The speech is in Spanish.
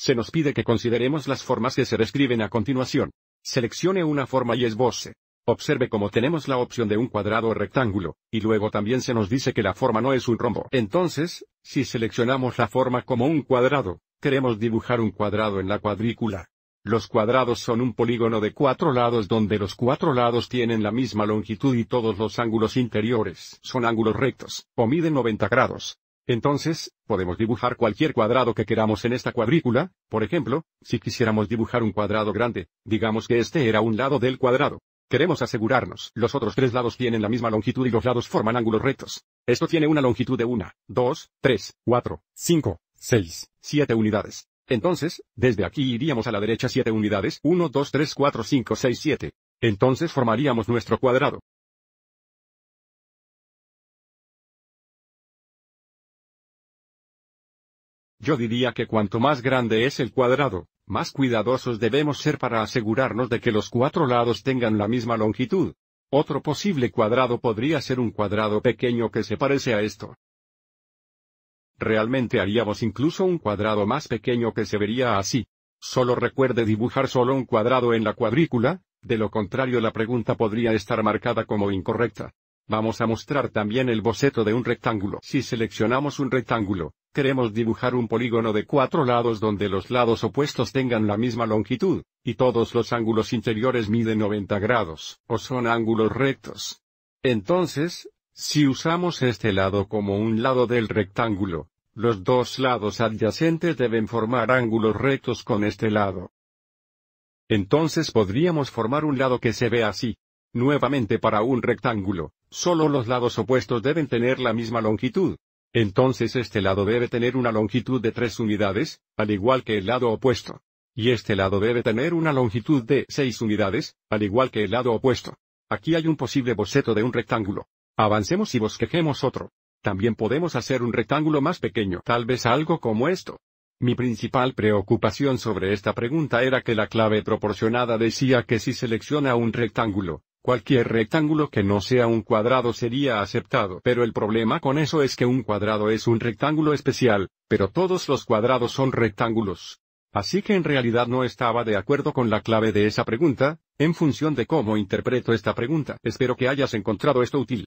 Se nos pide que consideremos las formas que se describen a continuación. Seleccione una forma y esboce. Observe cómo tenemos la opción de un cuadrado o rectángulo, y luego también se nos dice que la forma no es un rombo. Entonces, si seleccionamos la forma como un cuadrado, queremos dibujar un cuadrado en la cuadrícula. Los cuadrados son un polígono de cuatro lados donde los cuatro lados tienen la misma longitud y todos los ángulos interiores son ángulos rectos, o miden 90 grados. Entonces, podemos dibujar cualquier cuadrado que queramos en esta cuadrícula, por ejemplo, si quisiéramos dibujar un cuadrado grande, digamos que este era un lado del cuadrado. Queremos asegurarnos, los otros tres lados tienen la misma longitud y los lados forman ángulos rectos. Esto tiene una longitud de 1, 2, 3, 4, 5, 6, 7 unidades. Entonces, desde aquí iríamos a la derecha 7 unidades, 1, 2, 3, 4, 5, 6, 7. Entonces formaríamos nuestro cuadrado. Yo diría que cuanto más grande es el cuadrado, más cuidadosos debemos ser para asegurarnos de que los cuatro lados tengan la misma longitud. Otro posible cuadrado podría ser un cuadrado pequeño que se parece a esto. Realmente haríamos incluso un cuadrado más pequeño que se vería así. Solo recuerde dibujar solo un cuadrado en la cuadrícula, de lo contrario la pregunta podría estar marcada como incorrecta. Vamos a mostrar también el boceto de un rectángulo. Si seleccionamos un rectángulo, Queremos dibujar un polígono de cuatro lados donde los lados opuestos tengan la misma longitud, y todos los ángulos interiores miden 90 grados, o son ángulos rectos. Entonces, si usamos este lado como un lado del rectángulo, los dos lados adyacentes deben formar ángulos rectos con este lado. Entonces podríamos formar un lado que se ve así. Nuevamente para un rectángulo, solo los lados opuestos deben tener la misma longitud, entonces este lado debe tener una longitud de tres unidades, al igual que el lado opuesto. Y este lado debe tener una longitud de 6 unidades, al igual que el lado opuesto. Aquí hay un posible boceto de un rectángulo. Avancemos y bosquejemos otro. También podemos hacer un rectángulo más pequeño, tal vez algo como esto. Mi principal preocupación sobre esta pregunta era que la clave proporcionada decía que si selecciona un rectángulo, Cualquier rectángulo que no sea un cuadrado sería aceptado. Pero el problema con eso es que un cuadrado es un rectángulo especial, pero todos los cuadrados son rectángulos. Así que en realidad no estaba de acuerdo con la clave de esa pregunta, en función de cómo interpreto esta pregunta. Espero que hayas encontrado esto útil.